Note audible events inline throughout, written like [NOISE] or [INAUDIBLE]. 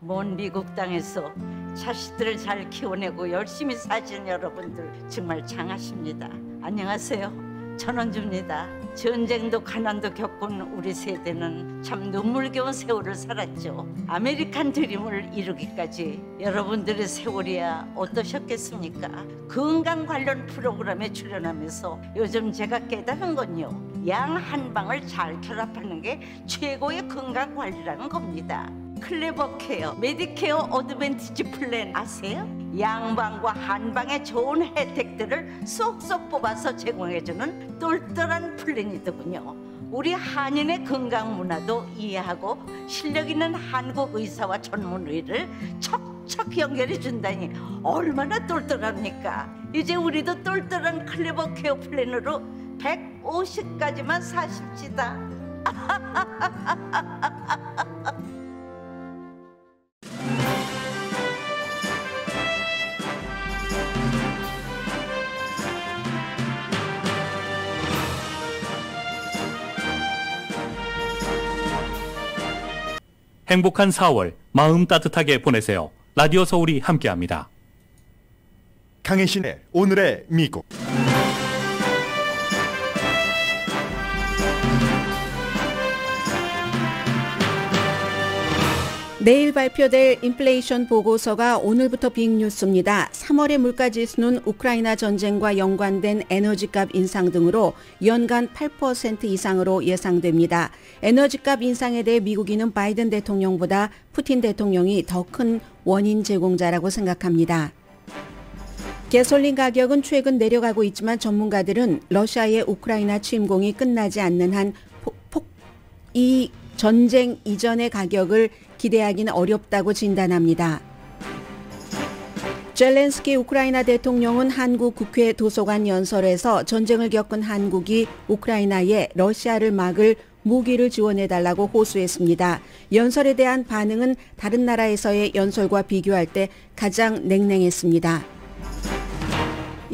먼 미국 땅에서 자식들을 잘 키워내고 열심히 사신 여러분들 정말 장하십니다. 안녕하세요. 전원주입니다. 전쟁도 가난도 겪은 우리 세대는 참 눈물겨운 세월을 살았죠. 아메리칸 드림을 이루기까지 여러분들의 세월이야 어떠셨겠습니까? 건강 관련 프로그램에 출연하면서 요즘 제가 깨달은 건요. 양 한 방을 잘 결합하는 게 최고의 건강 관리라는 겁니다. 클레버케어 메디케어 어드밴티지 플랜 아세요? 양방과 한방의 좋은 혜택들을 쏙쏙 뽑아서 제공해주는 똘똘한 플랜이더군요. 우리 한인의 건강 문화도 이해하고 실력 있는 한국 의사와 전문의를 척척 연결해 준다니 얼마나 똘똘합니까? 이제 우리도 똘똘한 클레버 케어 플랜으로 150까지만 사십시다. [LAUGHS] 행복한 4월 마음 따뜻하게 보내세요. 라디오 서울이 함께합니다. 강혜신의 오늘의 미국. 내일 발표될 인플레이션 보고서가 오늘부터 빅뉴스입니다. 3월의 물가 지수는 우크라이나 전쟁과 연관된 에너지값 인상 등으로 연간 8% 이상으로 예상됩니다. 에너지값 인상에 대해 미국인은 바이든 대통령보다 푸틴 대통령이 더 큰 원인 제공자라고 생각합니다. 개솔린 가격은 최근 내려가고 있지만 전문가들은 러시아의 우크라이나 침공이 끝나지 않는 한 폭, 폭, 이 전쟁 이전의 가격을 기대하기는 어렵다고 진단합니다. 젤렌스키 우크라이나 대통령은 한국 국회 도서관 연설에서 전쟁을 겪은 한국이 우크라이나에 러시아를 막을 무기를 지원해달라고 호소했습니다. 연설에 대한 반응은 다른 나라에서의 연설과 비교할 때 가장 냉랭했습니다.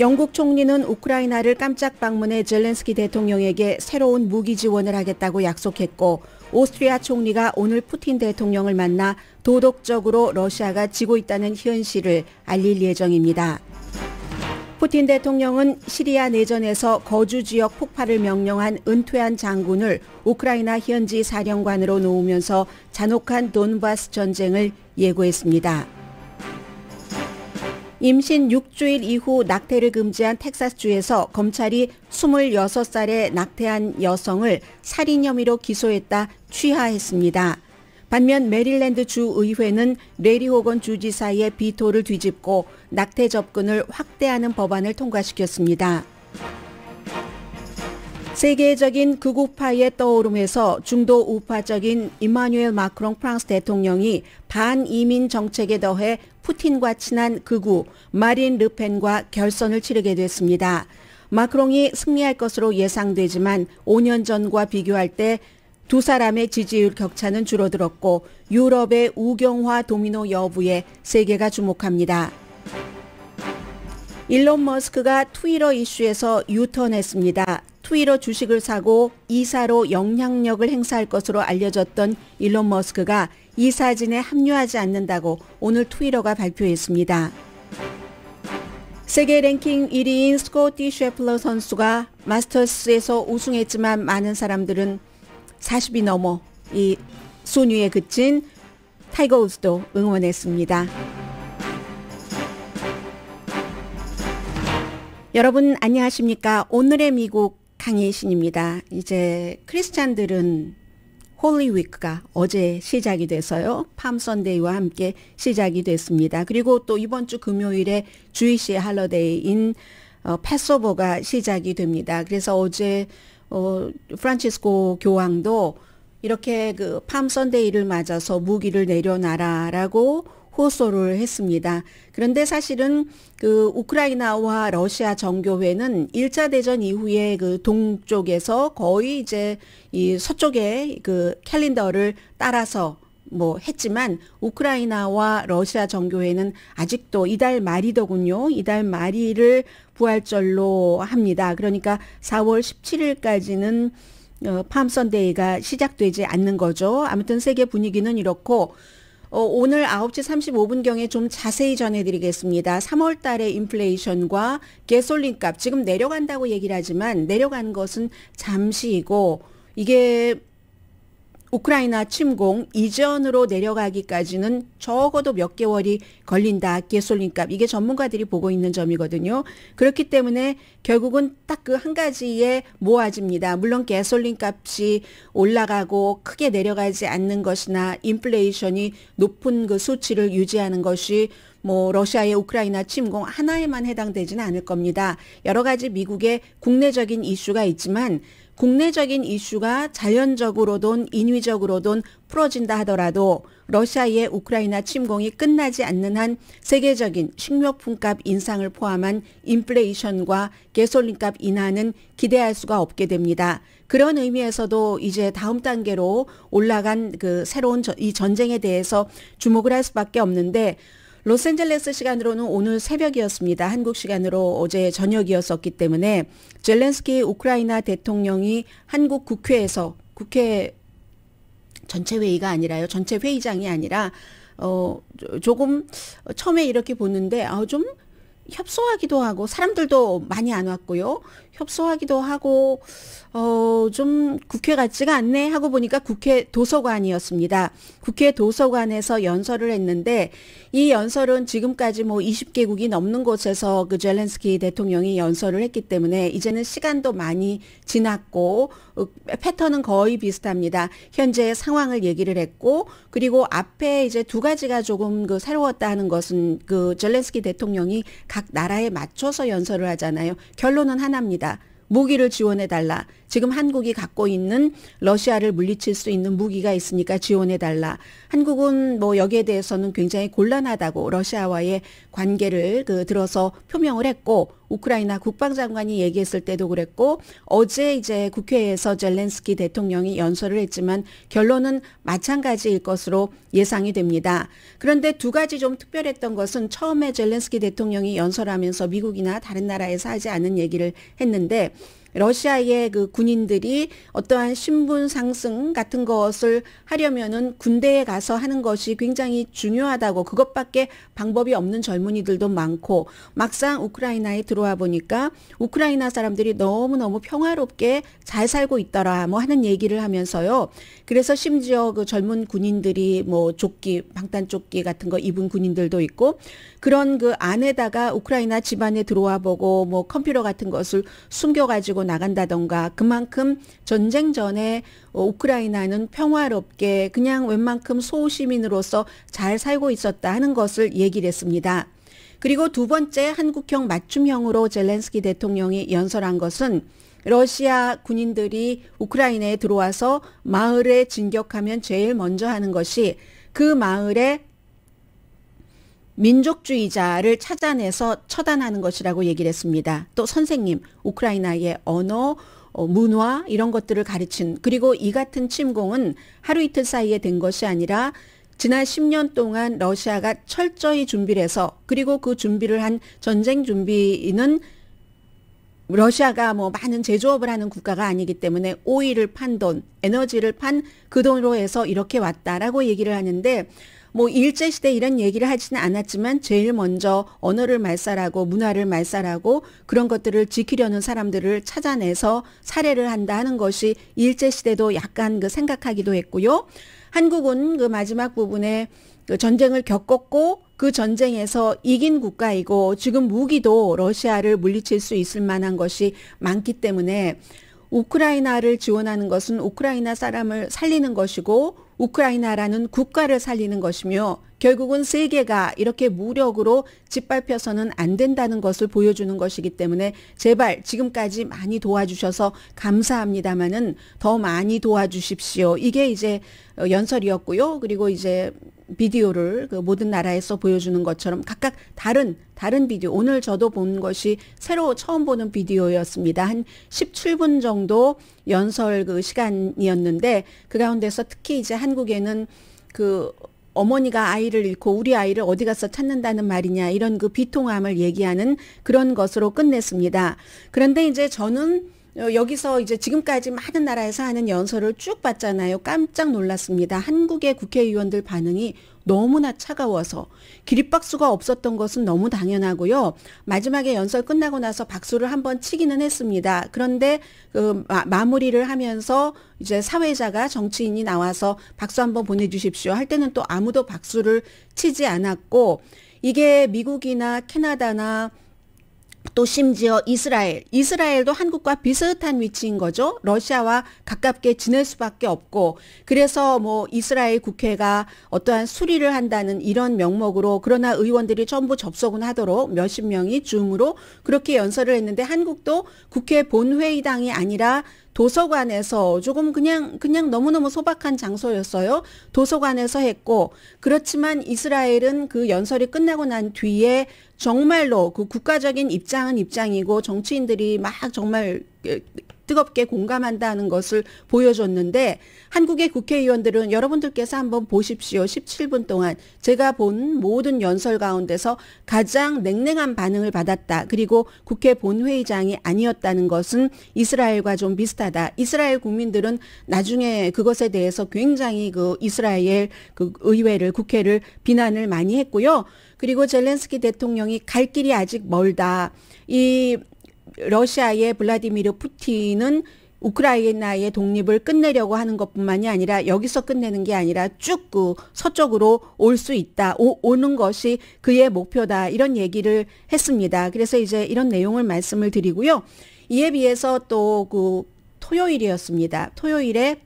영국 총리는 우크라이나를 깜짝 방문해 젤렌스키 대통령에게 새로운 무기 지원을 하겠다고 약속했고 오스트리아 총리가 오늘 푸틴 대통령을 만나 도덕적으로 러시아가 지고 있다는 현실을 알릴 예정입니다. 푸틴 대통령은 시리아 내전에서 거주 지역 폭파를 명령한 은퇴한 장군을 우크라이나 현지 사령관으로 놓으면서 잔혹한 돈바스 전쟁을 예고했습니다. 임신 6주일 이후 낙태를 금지한 텍사스주에서 검찰이 26살의 낙태한 여성을 살인 혐의로 기소했다 취하했습니다. 반면 메릴랜드 주 의회는 레리 호건 주지사의 비토를 뒤집고 낙태 접근을 확대하는 법안을 통과시켰습니다. 세계적인 극우파의 떠오름에서 중도 우파적인 이마뉴엘 마크롱 프랑스 대통령이 반이민 정책에 더해 푸틴과 친한 극우 마린 르펜과 결선을 치르게 됐습니다. 마크롱이 승리할 것으로 예상되지만 5년 전과 비교할 때 두 사람의 지지율 격차는 줄어들었고 유럽의 우경화 도미노 여부에 세계가 주목합니다. 일론 머스크가 트위터 이슈에서 유턴했습니다. 트위터 주식을 사고 이사로 영향력을 행사할 것으로 알려졌던 일론 머스크가 이 사진에 합류하지 않는다고 오늘 트위터가 발표했습니다. 세계 랭킹 1위인 스코티 셰플러 선수가 마스터스에서 우승했지만 많은 사람들은 40이 넘어 이 순위에 그친 타이거 우스도 응원했습니다. 여러분 안녕하십니까? 오늘의 미국 강예신입니다. 이제 크리스찬들은 홀리 위크가 어제 시작이 돼서요. 팜선데이와 함께 시작이 됐습니다. 그리고 또 이번 주 금요일에 주이시 할러데이인 패소보가 어, 시작이 됩니다. 그래서 어제 어, 프란치스코 교황도 이렇게 그 팜선데이를 맞아서 무기를 내려놔라라고 호소를 했습니다. 그런데 사실은 그 우크라이나와 러시아 정교회는 1차 대전 이후에 그 동쪽에서 거의 이제 이 서쪽의 그 캘린더를 따라서 뭐 했지만 우크라이나와 러시아 정교회는 아직도 이달 말이더군요. 이달 말일을 부활절로 합니다. 그러니까 4월 17일까지는 어, 팜선데이가 시작되지 않는 거죠. 아무튼 세계 분위기는 이렇고 어, 오늘 9시 35분경에 좀 자세히 전해드리겠습니다. 3월 달의 인플레이션과 개솔린 값, 지금 내려간다고 얘기를 하지만 내려간 것은 잠시이고 이게 우크라이나 침공 이전으로 내려가기까지는 적어도 몇 개월이 걸린다. 개솔린 값. 이게 전문가들이 보고 있는 점이거든요. 그렇기 때문에 결국은 딱 그 한 가지에 모아집니다. 물론 개솔린 값이 올라가고 크게 내려가지 않는 것이나 인플레이션이 높은 그 수치를 유지하는 것이 뭐 러시아의 우크라이나 침공 하나에만 해당되지는 않을 겁니다. 여러 가지 미국의 국내적인 이슈가 있지만 국내적인 이슈가 자연적으로든 인위적으로든 풀어진다 하더라도 러시아의 우크라이나 침공이 끝나지 않는 한 세계적인 식료품값 인상을 포함한 인플레이션과 개솔린값 인하는 기대할 수가 없게 됩니다. 그런 의미에서도 이제 다음 단계로 올라간 그 새로운 저, 이 전쟁에 대해서 주목을 할 수밖에 없는데 로스앤젤레스 시간으로는 오늘 새벽이었습니다. 한국 시간으로 어제 저녁이었었기 때문에 젤렌스키 우크라이나 대통령이 한국 국회에서 국회 전체 회의가 아니라요. 전체 회의장이 아니라 어 조금 처음에 이렇게 보는데 아좀 협소하기도 하고 사람들도 많이 안 왔고요. 협소하기도 하고 어, 좀 국회 같지가 않네 하고 보니까 국회 도서관이었습니다. 국회 도서관에서 연설을 했는데 이 연설은 지금까지 뭐 20개국이 넘는 곳에서 그 젤렌스키 대통령이 연설을 했기 때문에 이제는 시간도 많이 지났고 패턴은 거의 비슷합니다. 현재의 상황을 얘기를 했고 그리고 앞에 이제 두 가지가 조금 그 새로웠다 하는 것은 그 젤렌스키 대통령이 각 나라에 맞춰서 연설을 하잖아요. 결론은 하나입니다. 무기를 지원해 달라. 지금 한국이 갖고 있는 러시아를 물리칠 수 있는 무기가 있으니까 지원해 달라. 한국은 뭐 여기에 대해서는 굉장히 곤란하다고 러시아와의 관계를 그 들어서 표명을 했고 우크라이나 국방장관이 얘기했을 때도 그랬고 어제 이제 국회에서 젤렌스키 대통령이 연설을 했지만 결론은 마찬가지일 것으로 예상이 됩니다. 그런데 두 가지 좀 특별했던 것은 처음에 젤렌스키 대통령이 연설하면서 미국이나 다른 나라에서 하지 않은 얘기를 했는데 러시아의 그 군인들이 어떠한 신분 상승 같은 것을 하려면은 군대에 가서 하는 것이 굉장히 중요하다고 그것밖에 방법이 없는 젊은이들도 많고 막상 우크라이나에 들어와 보니까 우크라이나 사람들이 너무너무 평화롭게 잘 살고 있더라 뭐 하는 얘기를 하면서요. 그래서 심지어 그 젊은 군인들이 뭐 조끼 방탄 조끼 같은 거 입은 군인들도 있고 그런 그 안에다가 우크라이나 집안에 들어와 보고 뭐 컴퓨터 같은 것을 숨겨 가지고 나간다던가 그만큼 전쟁 전에 우크라이나는 평화롭게 그냥 웬만큼 소시민으로서 잘 살고 있었다 하는 것을 얘기를 했습니다. 그리고 두 번째 한국형 맞춤형으로 젤렌스키 대통령이 연설한 것은 러시아 군인들이 우크라이나에 들어와서 마을에 진격하면 제일 먼저 하는 것이 그 마을에 민족주의자를 찾아내서 처단하는 것이라고 얘기를 했습니다. 또 선생님, 우크라이나의 언어, 어, 문화 이런 것들을 가르친 그리고 이 같은 침공은 하루 이틀 사이에 된 것이 아니라 지난 10년 동안 러시아가 철저히 준비를 해서 그리고 그 준비를 한 전쟁 준비는 러시아가 뭐 많은 제조업을 하는 국가가 아니기 때문에 오일을 판 돈, 에너지를 판 그 돈으로 해서 이렇게 왔다라고 얘기를 하는데 뭐 일제 시대 이런 얘기를 하지는 않았지만 제일 먼저 언어를 말살하고 문화를 말살하고 그런 것들을 지키려는 사람들을 찾아내서 살해를 한다 하는 것이 일제 시대도 약간 그 생각하기도 했고요. 한국은 그 마지막 부분에 그 전쟁을 겪었고 그 전쟁에서 이긴 국가이고 지금 무기도 러시아를 물리칠 수 있을 만한 것이 많기 때문에 우크라이나를 지원하는 것은 우크라이나 사람을 살리는 것이고 우크라이나라는 국가를 살리는 것이며 결국은 세계가 이렇게 무력으로 짓밟혀서는 안 된다는 것을 보여주는 것이기 때문에 제발 지금까지 많이 도와주셔서 감사합니다만은 더 많이 도와주십시오. 이게 이제 어, 연설이었고요. 그리고 이제 비디오를 그 모든 나라에서 보여주는 것처럼 각각 다른 다른 비디오 오늘 저도 본 것이 새로 처음 보는 비디오였습니다. 한 17분 정도 연설 그 시간이었는데 그 가운데서 특히 이제 한국에는 그 어머니가 아이를 잃고 우리 아이를 어디 가서 찾는다는 말이냐 이런 그 비통함을 얘기하는 그런 것으로 끝냈습니다. 그런데 이제 저는 어, 여기서 이제 지금까지 많은 나라에서 하는 연설을 쭉 봤잖아요. 깜짝 놀랐습니다. 한국의 국회의원들 반응이 너무나 차가워서 기립박수가 없었던 것은 너무 당연하고요. 마지막에 연설 끝나고 나서 박수를 한번 치기는 했습니다. 그런데 그 마, 무리를 하면서 이제 사회자가 정치인이 나와서 박수 한번 보내주십시오 할 때는 또 아무도 박수를 치지 않았고 이게 미국이나 캐나다나 또 심지어 이스라엘, 이스라엘도 한국과 비슷한 위치인 거죠. 러시아와 가깝게 지낼 수밖에 없고, 그래서 뭐 이스라엘 국회가 어떠한 수리를 한다는 이런 명목으로 그러나 의원들이 전부 접속은 하도록 몇십 명이 줌으로 그렇게 연설을 했는데 한국도 국회 본회의당이 아니라 도서관에서 조금 그냥 그냥 너무너무 소박한 장소였어요. 도서관에서 했고 그렇지만 이스라엘은 그 연설이 끝나고 난 뒤에 정말로 그 국가적인 입장은 입장이고 정치인들이 막 정말 그 뜨겁게 공감한다는 것을 보여줬는데 한국의 국회의원들은 여러분들께서 한번 보십시오. 17분 동안 제가 본 모든 연설 가운데서 가장 냉랭한 반응을 받았다. 그리고 국회 본회의장이 아니었다는 것은 이스라엘과 좀 비슷하다. 이스라엘 국민들은 나중에 그것에 대해서 굉장히 그 이스라엘 그 의회를 국회를 비난을 많이 했고요. 그리고 젤렌스키 대통령이 갈 길이 아직 멀다. 이 러시아의 블라디미르 푸틴은 우크라이나의 독립을 끝내려고 하는 것뿐만이 아니라 여기서 끝내는 게 아니라 쭉 그 서쪽으로 올 수 있다 오, 오는 것이 그의 목표다 이런 얘기를 했습니다. 그래서 이제 이런 내용을 말씀을 드리고요. 이에 비해서 또 그 토요일이었습니다. 토요일에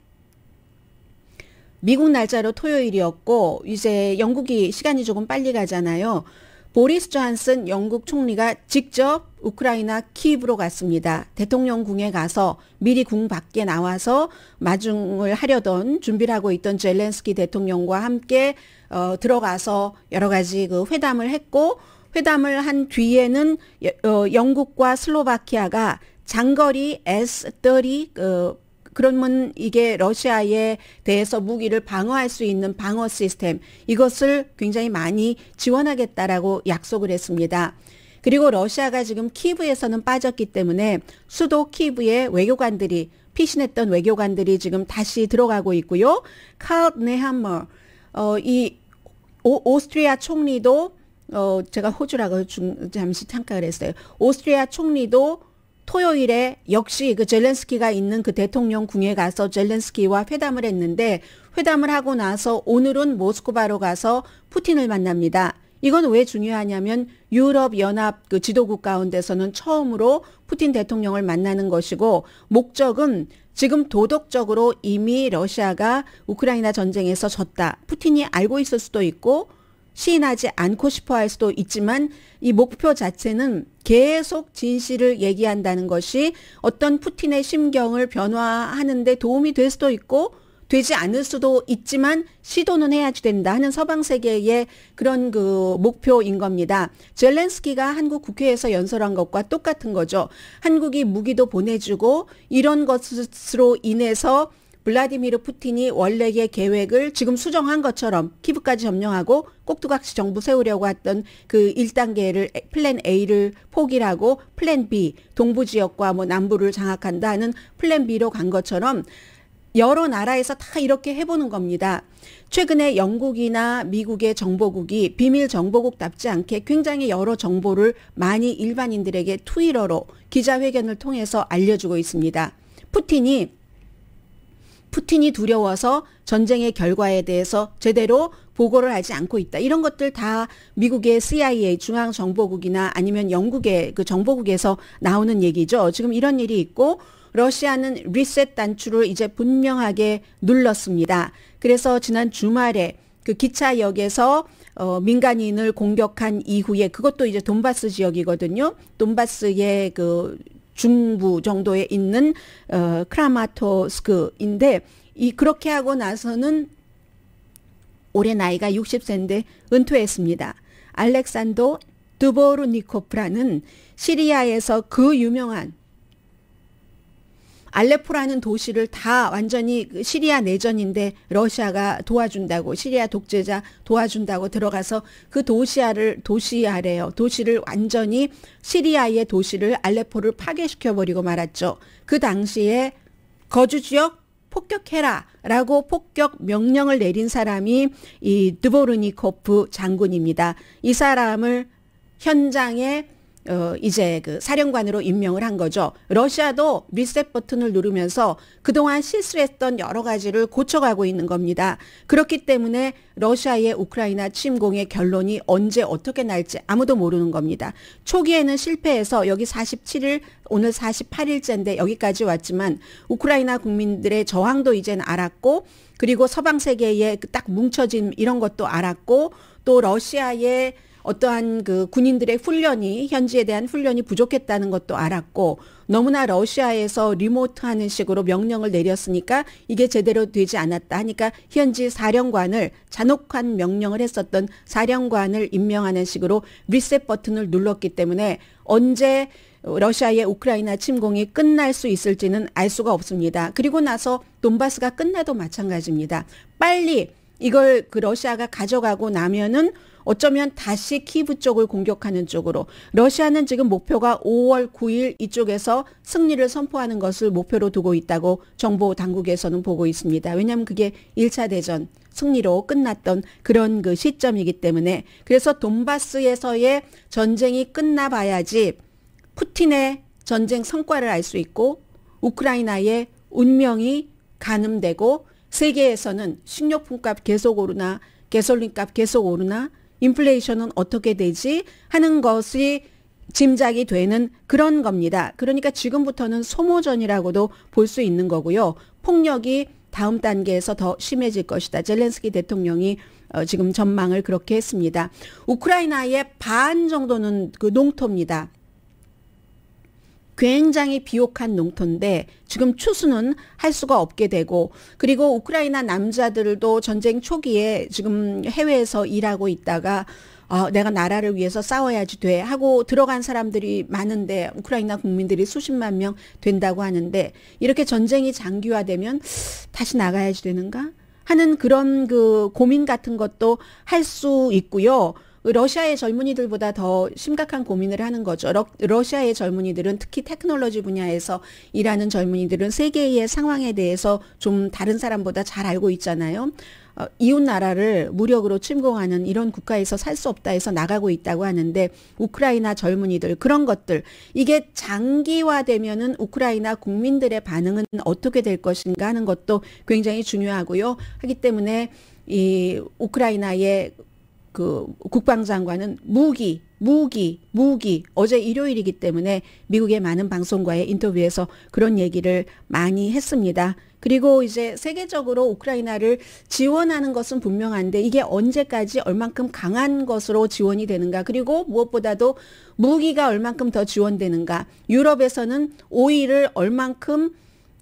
미국 날짜로 토요일이었고 이제 영국이 시간이 조금 빨리 가잖아요. 보리스 존슨 영국 총리가 직접 우크라이나 키이브로 갔습니다. 대통령궁에 가서 미리 궁 밖에 나와서 마중을 하려던 준비를 하고 있던 젤렌스키 대통령과 함께 어, 들어가서 여러 가지 그 회담을 했고 회담을 한 뒤에는 여, 어, 영국과 슬로바키아가 장거리 S30 그 그러면 이게 러시아에 대해서 무기를 방어할 수 있는 방어 시스템 이것을 굉장히 많이 지원하겠다라고 약속을 했습니다. 그리고 러시아가 지금 키브에서는 빠졌기 때문에 수도 키브의 외교관들이 피신했던 외교관들이 지금 다시 들어가고 있고요. 칼 네함머 어, 이 오, 스트리아 총리도 어, 제가 호주라고 중, 잠시 참가를 했어요. 오스트리아 총리도 토요일에 역시 그 젤렌스키가 있는 그 대통령 궁에 가서 젤렌스키와 회담을 했는데 회담을 하고 나서 오늘은 모스크바로 가서 푸틴을 만납니다. 이건 왜 중요하냐면 유럽 연합 그 지도국 가운데서는 처음으로 푸틴 대통령을 만나는 것이고 목적은 지금 도덕적으로 이미 러시아가 우크라이나 전쟁에서 졌다. 푸틴이 알고 있을 수도 있고 시인하지 않고 싶어 할 수도 있지만 이 목표 자체는 계속 진실을 얘기한다는 것이 어떤 푸틴의 심경을 변화하는데 도움이 될 수도 있고 되지 않을 수도 있지만 시도는 해야지 된다 하는 서방 세계의 그런 그 목표인 겁니다. 젤렌스키가 한국 국회에서 연설한 것과 똑같은 거죠. 한국이 무기도 보내주고 이런 것으로 인해서 블라디미르 푸틴이 원래의 계획을 지금 수정한 것처럼 키부까지 점령하고 꼭두각시 정부 세우려고 했던 그 1단계를 플랜 A를 포기하고 플랜 B 동부 지역과 뭐 남부를 장악한다는 플랜 B로 간 것처럼 여러 나라에서 다 이렇게 해보는 겁니다. 최근에 영국이나 미국의 정보국이 비밀 정보국답지 않게 굉장히 여러 정보를 많이 일반인들에게 트위러로 기자회견을 통해서 알려주고 있습니다. 푸틴이 푸틴이 두려워서 전쟁의 결과에 대해서 제대로 보고를 하지 않고 있다. 이런 것들 다 미국의 CIA 중앙정보국이나 아니면 영국의 그 정보국에서 나오는 얘기죠. 지금 이런 일이 있고 러시아는 리셋 단추를 이제 분명하게 눌렀습니다. 그래서 지난 주말에 그 기차역에서 어, 민간인을 공격한 이후에 그것도 이제 돈바스 지역이거든요. 돈바스의 그 중부 정도에 있는 어, 크라마토스크인데 이 그렇게 하고 나서는 올해 나이가 60세인데 은퇴했습니다. 알렉산도 드보르니코프라는 시리아에서 그 유명한 알레포라는 도시를 다 완전히 그 시리아 내전인데 러시아가 도와준다고 시리아 독재자 도와준다고 들어가서 그 도시아를 도시 아래요 도시를 완전히 시리아의 도시를 알레포를 파괴시켜 버리고 말았죠. 그 당시에 거주 지역 폭격해라 라고 폭격 명령을 내린 사람이 이 드보르니코프 장군입니다. 이 사람을 현장에 어, 이제 그 사령관으로 임명을 한 거죠. 러시아도 리셋 버튼을 누르면서 그동안 실수했던 여러 가지를 고쳐가고 있는 겁니다. 그렇기 때문에 러시아의 우크라이나 침공의 결론이 언제 어떻게 날지 아무도 모르는 겁니다. 초기에는 실패해서 여기 47일, 오늘 48일째인데 여기까지 왔지만 우크라이나 국민들의 저항도 이젠 알았고 그리고 서방 세계에 딱뭉쳐진 이런 것도 알았고 또 러시아의 어떠한 그 군인들의 훈련이 현지에 대한 훈련이 부족했다는 것도 알았고 너무나 러시아에서 리모트하는 식으로 명령을 내렸으니까 이게 제대로 되지 않았다 하니까 현지 사령관을 잔혹한 명령을 했었던 사령관을 임명하는 식으로 리셋 버튼을 눌렀기 때문에 언제 러시아의 우크라이나 침공이 끝날 수 있을지는 알 수가 없습니다. 그리고 나서 돈바스가 끝나도 마찬가지입니다. 빨리 이걸 그 러시아가 가져가고 나면은 어쩌면 다시 키브 쪽을 공격하는 쪽으로 러시아는 지금 목표가 5월 9일 이쪽에서 승리를 선포하는 것을 목표로 두고 있다고 정보 당국에서는 보고 있습니다. 왜냐하면 그게 1차 대전 승리로 끝났던 그런 그 시점이기 때문에 그래서 돈바스에서의 전쟁이 끝나봐야지 푸틴의 전쟁 성과를 알 수 있고 우크라이나의 운명이 가늠되고 세계에서는 식료품값 계속 오르나 개솔린값 계속 오르나 인플레이션은 어떻게 되지 하는 것이 짐작이 되는 그런 겁니다. 그러니까 지금부터는 소모전이라고도 볼 수 있는 거고요. 폭력이 다음 단계에서 더 심해질 것이다. 젤렌스키 대통령이 어, 지금 전망을 그렇게 했습니다. 우크라이나의 반 정도는 그 농토입니다. 굉장히 비옥한 농토인데 지금 추수는 할 수가 없게 되고 그리고 우크라이나 남자들도 전쟁 초기에 지금 해외에서 일하고 있다가 어, 내가 나라를 위해서 싸워야지 돼 하고 들어간 사람들이 많은데 우크라이나 국민들이 수십만 명 된다고 하는데 이렇게 전쟁이 장기화되면 다시 나가야지 되는가 하는 그런 그 고민 같은 것도 할 수 있고요. 러시아의 젊은이들보다 더 심각한 고민을 하는 거죠. 러, 시아의 젊은이들은 특히 테크놀로지 분야에서 일하는 젊은이들은 세계의 상황에 대해서 좀 다른 사람보다 잘 알고 있잖아요. 어, 이웃 나라를 무력으로 침공하는 이런 국가에서 살 수 없다 해서 나가고 있다고 하는데 우크라이나 젊은이들 그런 것들 이게 장기화되면은 우크라이나 국민들의 반응은 어떻게 될 것인가 하는 것도 굉장히 중요하고요. 하기 때문에 이 우크라이나의 그 국방장관은 무기, 무기, 무기. 어제 일요일이기 때문에 미국의 많은 방송과의 인터뷰에서 그런 얘기를 많이 했습니다. 그리고 이제 세계적으로 우크라이나를 지원하는 것은 분명한데 이게 언제까지 얼만큼 강한 것으로 지원이 되는가 그리고 무엇보다도 무기가 얼만큼 더 지원되는가 유럽에서는 오일을 얼만큼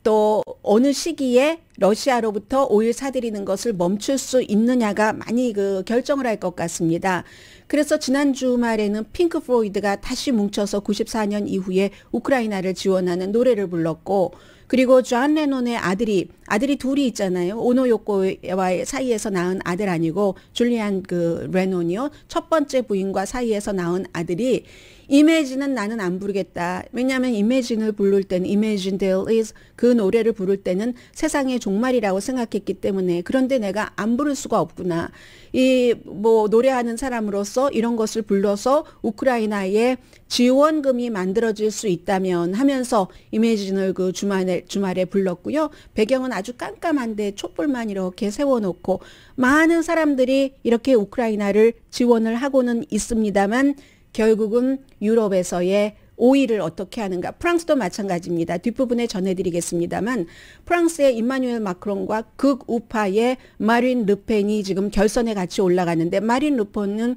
또 어느 시기에 러시아로부터 오일 사들이는 것을 멈출 수 있느냐가 많이 그 결정을 할 것 같습니다. 그래서 지난 주말에는 핑크 플로이드가 다시 뭉쳐서 94년 이후에 우크라이나를 지원하는 노래를 불렀고 그리고 존 레논의 아들이 아들이 둘이 있잖아요. 오노 요코와의 사이에서 낳은 아들 아니고 줄리안 그 레논이요. 첫 번째 부인과 사이에서 낳은 아들이 이미진은 나는 안 부르겠다. 왜냐하면 이미진을 부를 때는 이미진 데일 is 그 노래를 부를 때는 세상의 종말이라고 생각했기 때문에 그런데 내가 안 부를 수가 없구나. 이 뭐 노래하는 사람으로서 이런 것을 불러서 우크라이나의 지원금이 만들어질 수 있다면 하면서 이미지을그 주말에 주말에 불렀고요. 배경은 아주 깜깜한데 촛불만 이렇게 세워놓고 많은 사람들이 이렇게 우크라이나를 지원을 하고는 있습니다만 결국은 유럽에서의 오일을 어떻게 하는가. 프랑스도 마찬가지입니다. 뒷부분에 전해드리겠습니다만 프랑스의 임마뉴엘 마크롱과 극우파의 마린 르펜이 지금 결선에 같이 올라가는데 마린 르펜은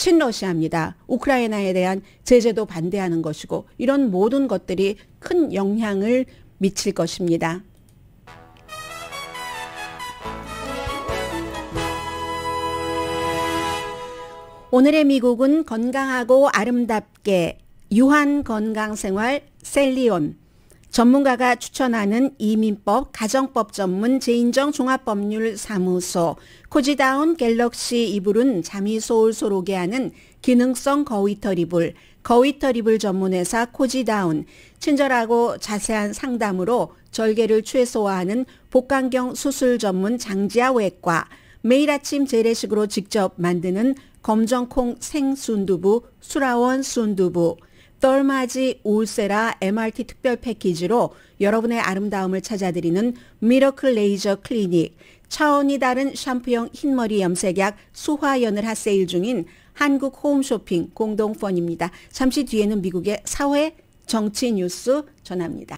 친러시아입니다. 우크라이나에 대한 제재도 반대하는 것이고 이런 모든 것들이 큰 영향을 미칠 것입니다. 오늘의 미국은 건강하고 아름답게 유한 건강 생활 셀리온 전문가가 추천하는 이민법 가정법 전문 재인정 종합법률사무소 코지다운 갤럭시 이불은 잠이 소울소 오게 하는 기능성 거위털 이불 거위털 이불 전문회사 코지다운 친절하고 자세한 상담으로 절개를 최소화하는 복강경 수술 전문 장지아 외과 매일 아침 재래식으로 직접 만드는 검정콩 생순두부 수라원 순두부 떨맞이 올세라 MRT 특별 패키지로 여러분의 아름다움을 찾아드리는 미러클 레이저 클리닉, 차원이 다른 샴푸형 흰머리 염색약 수화연을 핫세일 중인 한국 홈쇼핑 공동펀입니다. 잠시 뒤에는 미국의 사회 정치 뉴스 전합니다.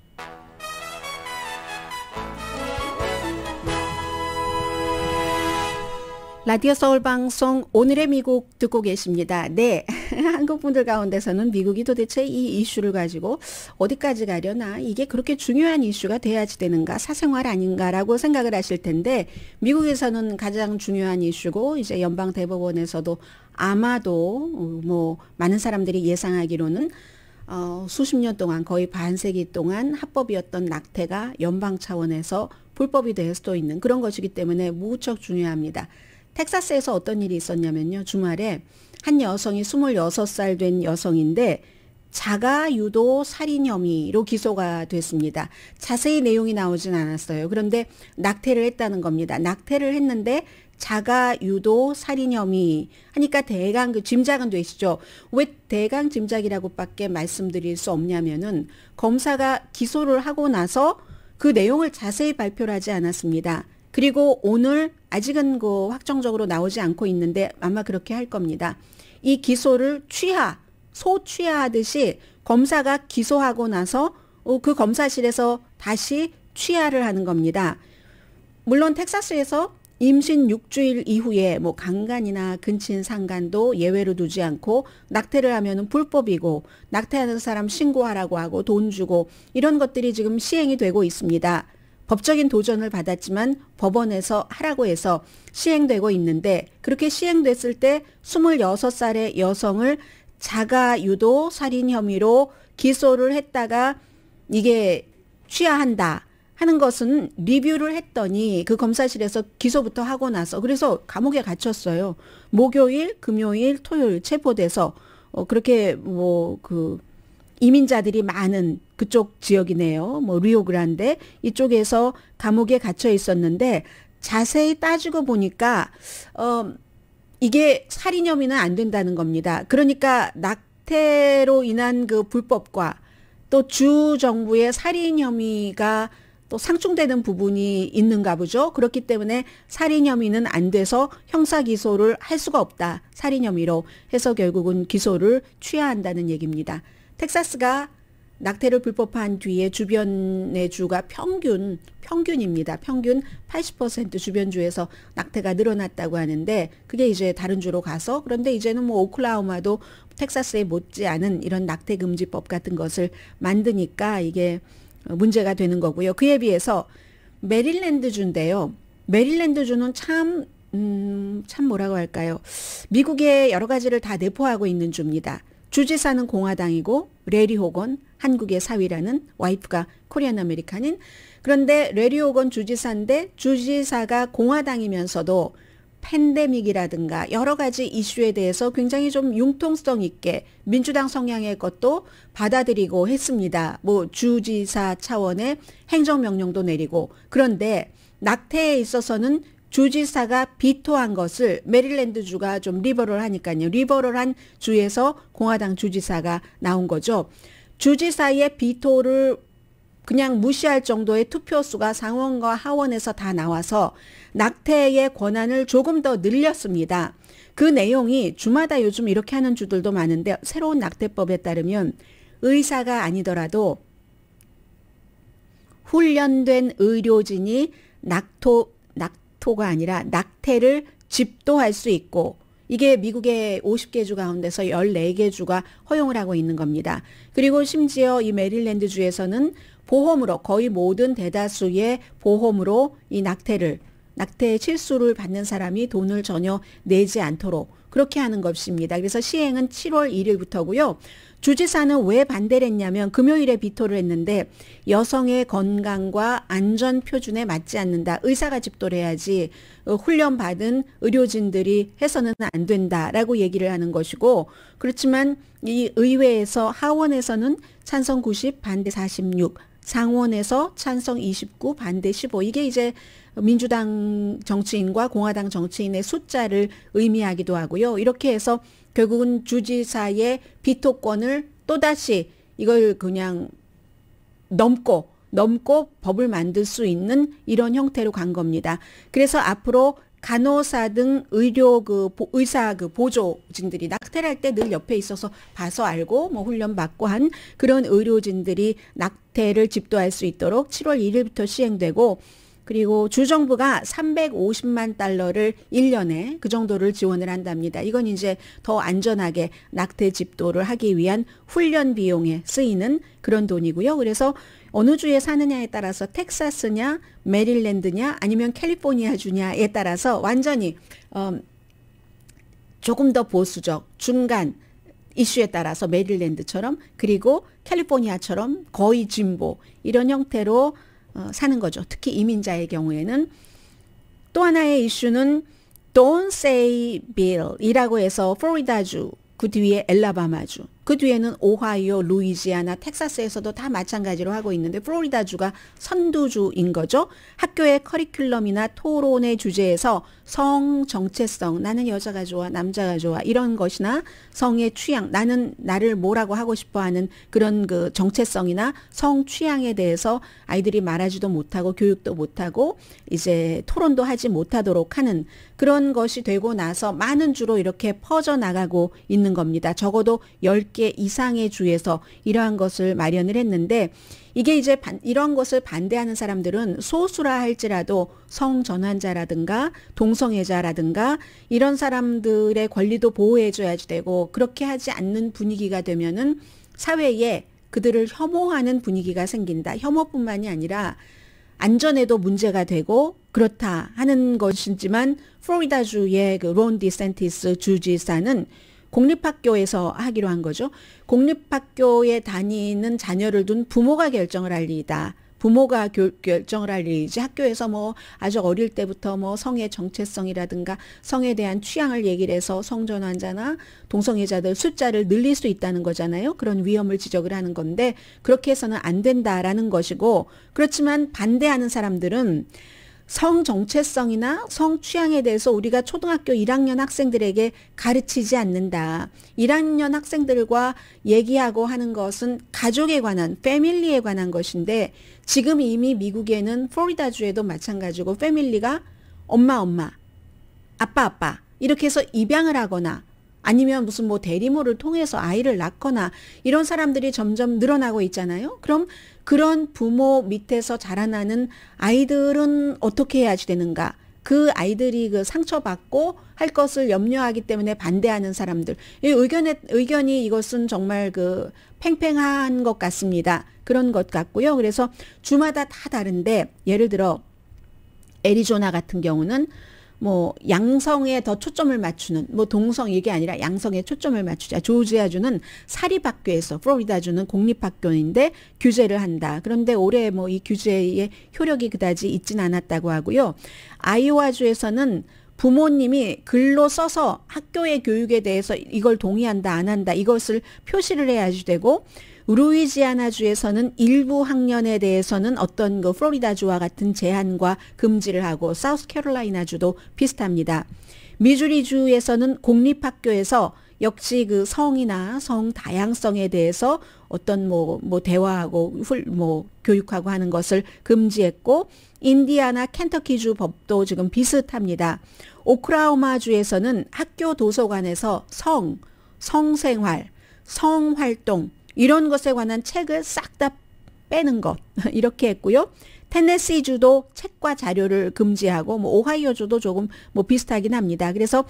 라디오 서울 방송 오늘의 미국 듣고 계십니다. 네. [LAUGHS] 한국 분들 가운데서는 미국이 도대체 이 이슈를 가지고 어디까지 가려나 이게 그렇게 중요한 이슈가 돼야지 되는가 사생활 아닌가라고 생각을 하실 텐데 미국에서는 가장 중요한 이슈고 이제 연방 대법원에서도 아마도 어, 뭐 많은 사람들이 예상하기로는 어, 수십 년 동안 거의 반세기 동안 합법이었던 낙태가 연방 차원에서 불법이 될 수도 있는 그런 것이기 때문에 무척 중요합니다. 텍사스에서 어떤 일이 있었냐면요. 주말에 한 여성이 26살 된 여성인데 자가 유도 살인 혐의로 기소가 됐습니다. 자세히 내용이 나오진 않았어요. 그런데 낙태를 했다는 겁니다. 낙태를 했는데 자가 유도 살인 혐의 하니까 대강 그 짐작은 되시죠. 왜 대강 짐작이라고밖에 말씀드릴 수 없냐면은 검사가 기소를 하고 나서 그 내용을 자세히 발표를 하지 않았습니다. 그리고 오늘 아직은 그 확정적으로 나오지 않고 있는데 아마 그렇게 할 겁니다. 이 기소를 취하, 소취하듯이 검사가 기소하고 나서 어, 그 검사실에서 다시 취하를 하는 겁니다. 물론 텍사스에서 임신 6주일 이후에 뭐 강간이나 근친 상간도 예외로 두지 않고 낙태를 하면은 불법이고 낙태하는 사람 신고하라고 하고 돈 주고 이런 것들이 지금 시행이 되고 있습니다. 법적인 도전을 받았지만 법원에서 하라고 해서 시행되고 있는데 그렇게 시행됐을 때 26살의 여성을 자가 유도 살인 혐의로 기소를 했다가 이게 취하한다 하는 것은 리뷰를 했더니 그 검사실에서 기소부터 하고 나서 그래서 감옥에 갇혔어요. 목요일, 금요일, 토요일 체포돼서 어 그렇게 뭐 그 이민자들이 많은 그쪽 지역이네요. 뭐 리오그란데 이쪽에서 감옥에 갇혀 있었는데 자세히 따지고 보니까 어 이게 살인 혐의는 안 된다는 겁니다. 그러니까 낙태로 인한 그 불법과 또 주 정부의 살인 혐의가 또 상충되는 부분이 있는가 보죠. 그렇기 때문에 살인 혐의는 안 돼서 형사 기소를 할 수가 없다. 살인 혐의로 해서 결국은 기소를 취해야 한다는 얘기입니다. 텍사스가 낙태를 불법화한 뒤에 주변의 주가 평균 평균입니다. 평균 80% 주변 주에서 낙태가 늘어났다고 하는데 그게 이제 다른 주로 가서 그런데 이제는 뭐 오클라호마도 텍사스에 못지않은 이런 낙태 금지법 같은 것을 만드니까 이게 문제가 되는 거고요. 그에 비해서 메릴랜드 주인데요. 메릴랜드 주는 참 음, 참 뭐라고 할까요? 미국의 여러 가지를 다 내포하고 있는 주입니다. 주지사는 공화당이고 레리 호건 한국의 사위라는 와이프가 코리안 아메리칸인 그런데 레리 호건 주지사인데 주지사가 공화당이면서도 팬데믹이라든가 여러 가지 이슈에 대해서 굉장히 좀 융통성 있게 민주당 성향의 것도 받아들이고 했습니다. 뭐 주지사 차원의 행정명령도 내리고 그런데 낙태에 있어서는 주지사가 비토한 것을 메릴랜드주가 좀 리버럴하니까요. 리버럴한 주에서 공화당 주지사가 나온 거죠. 주지사의 비토를 그냥 무시할 정도의 투표수가 상원과 하원에서 다 나와서 낙태의 권한을 조금 더 늘렸습니다. 그 내용이 주마다 요즘 이렇게 하는 주들도 많은데 새로운 낙태법에 따르면 의사가 아니더라도 훈련된 의료진이 낙토, 낙 낙터가 아니라 낙태를 집도할 수 있고 이게 미국의 50개 주 가운데서 14개 주가 허용을 하고 있는 겁니다. 그리고 심지어 이 메릴랜드 주에서는 보험으로 거의 모든 대다수의 보험으로 이 낙태를 낙태 실수를 받는 사람이 돈을 전혀 내지 않도록 그렇게 하는 것입니다. 그래서 시행은 7월 1일부터고요. 주지사는 왜 반대를 했냐면 금요일에 비토를 했는데 여성의 건강과 안전 표준에 맞지 않는다. 의사가 집도를 해야지 어, 훈련받은 의료진들이 해서는 안 된다라고 얘기를 하는 것이고 그렇지만 이 의회에서 하원에서는 찬성 90 반대 46 상원에서 찬성 29 반대 15 이게 이제 민주당 정치인과 공화당 정치인의 숫자를 의미하기도 하고요. 이렇게 해서 결국은 주지사의 비토권을 또다시 이걸 그냥 넘고 넘고 법을 만들 수 있는 이런 형태로 간 겁니다. 그래서 앞으로 간호사 등 의료 그 보, 의사 그 보조진들이 낙태를 할 때 늘 옆에 있어서 봐서 알고 뭐 훈련 받고 한 그런 의료진들이 낙태를 집도할 수 있도록 7월 1일부터 시행되고 그리고 주정부가 350만 달러를 1년에 그 정도를 지원을 한답니다. 이건 이제 더 안전하게 낙태 집도를 하기 위한 훈련 비용에 쓰이는 그런 돈이고요. 그래서 어느 주에 사느냐에 따라서 텍사스냐, 메릴랜드냐, 아니면 캘리포니아 주냐에 따라서 완전히 어, 조금 더 보수적, 중간, 이슈에 따라서 메릴랜드처럼 그리고 캘리포니아처럼 거의 진보 이런 형태로 어, 사는 거죠. 특히 이민자의 경우에는 또 하나의 이슈는 Don't say Bill이라고 해서 플로리다주 그 뒤에 엘라바마주 그 뒤에는 오하이오, 루이지아나, 텍사스에서도 다 마찬가지로 하고 있는데 플로리다주가 선두주인 거죠. 학교의 커리큘럼이나 토론의 주제에서 성 정체성, 나는 여자가 좋아, 남자가 좋아 이런 것이나 성의 취향, 나는 나를 뭐라고 하고 싶어 하는 그런 그 정체성이나 성 취향에 대해서 아이들이 말하지도 못하고 교육도 못하고 이제 토론도 하지 못하도록 하는 그런 것이 되고 나서 많은 주로 이렇게 퍼져 나가고 있는 겁니다. 적어도 10개 개 이상의 주에서 이러한 것을 마련을 했는데 이게 이제 반, 이런 것을 반대하는 사람들은 소수라 할지라도 성전환자라든가 동성애자라든가 이런 사람들의 권리도 보호해줘야지 되고 그렇게 하지 않는 분위기가 되면은 사회에 그들을 혐오하는 분위기가 생긴다. 혐오뿐만이 아니라 안전에도 문제가 되고 그렇다 하는 것이지만 플로리다주의 그론 디센티스 주지사는 공립학교에서 하기로 한 거죠. 공립학교에 다니는 자녀를 둔 부모가 결정을 할 일이다. 부모가 교, 결정을 할 일이지 학교에서 뭐 아주 어릴 때부터 뭐 성의 정체성이라든가 성에 대한 취향을 얘기를 해서 성전환자나 동성애자들 숫자를 늘릴 수 있다는 거잖아요. 그런 위험을 지적을 하는 건데 그렇게 해서는 안 된다라는 것이고 그렇지만 반대하는 사람들은 성 정체성이나 성 취향에 대해서 우리가 초등학교 1학년 학생들에게 가르치지 않는다. 1학년 학생들과 얘기하고 하는 것은 가족에 관한, 패밀리에 관한 것인데 지금 이미 미국에는 플로리다주에도 마찬가지고 패밀리가 엄마, 엄마, 아빠, 아빠 이렇게 해서 입양을 하거나 아니면 무슨 뭐 대리모를 통해서 아이를 낳거나 이런 사람들이 점점 늘어나고 있잖아요. 그럼 그런 부모 밑에서 자라나는 아이들은 어떻게 해야지 되는가? 그 아이들이 그 상처받고 할 것을 염려하기 때문에 반대하는 사람들. 이 의견에, 의견이 이것은 정말 그 팽팽한 것 같습니다. 그런 것 같고요. 그래서 주마다 다 다른데 예를 들어 애리조나 같은 경우는 뭐 양성에 더 초점을 맞추는 뭐 동성 이게 아니라 양성에 초점을 맞추자. 조지아주는 사립학교에서 플로리다주는 공립학교인데 규제를 한다. 그런데 올해 뭐 이 규제의 효력이 그다지 있진 않았다고 하고요. 아이오와주에서는 부모님이 글로 써서 학교의 교육에 대해서 이걸 동의한다 안 한다 이것을 표시를 해야지 되고 루이지아나주에서는 일부 학년에 대해서는 어떤 그 플로리다주와 같은 제한과 금지를 하고 사우스캐롤라이나주도 비슷합니다. 미주리주에서는 공립학교에서 역시 그 성이나 성 다양성에 대해서 어떤 뭐, 뭐 대화하고 훌, 뭐 교육하고 하는 것을 금지했고, 인디아나 켄터키주 법도 지금 비슷합니다. 오크라우마주에서는 학교 도서관에서 성, 성생활, 성활동, 이런 것에 관한 책을 싹 다 빼는 것 [LAUGHS] 이렇게 했고요. 테네시 주도 책과 자료를 금지하고 뭐 오하이오 주도 조금 뭐 비슷하긴 합니다. 그래서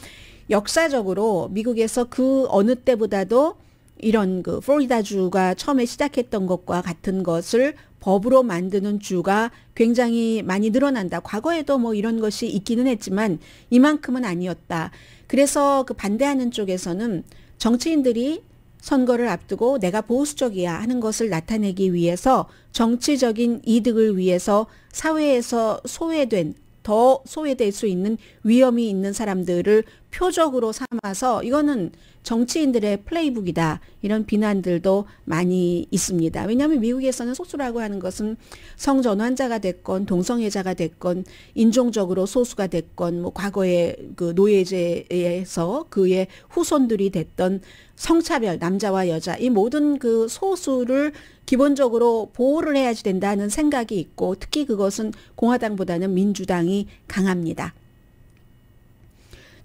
역사적으로 미국에서 그 어느 때보다도 이런 그 플로리다 주가 처음에 시작했던 것과 같은 것을 법으로 만드는 주가 굉장히 많이 늘어난다. 과거에도 뭐 이런 것이 있기는 했지만 이만큼은 아니었다. 그래서 그 반대하는 쪽에서는 정치인들이 선거를 앞두고 내가 보수적이야 하는 것을 나타내기 위해서 정치적인 이득을 위해서 사회에서 소외된 더 소외될 수 있는 위험이 있는 사람들을 표적으로 삼아서 이거는 정치인들의 플레이북이다. 이런 비난들도 많이 있습니다. 왜냐하면 미국에서는 소수라고 하는 것은 성전환자가 됐건 동성애자가 됐건 인종적으로 소수가 됐건 뭐 과거의 그 노예제에서 그의 후손들이 됐던 성차별 남자와 여자 이 모든 그 소수를 기본적으로 보호를 해야지 된다는 생각이 있고 특히 그것은 공화당보다는 민주당이 강합니다.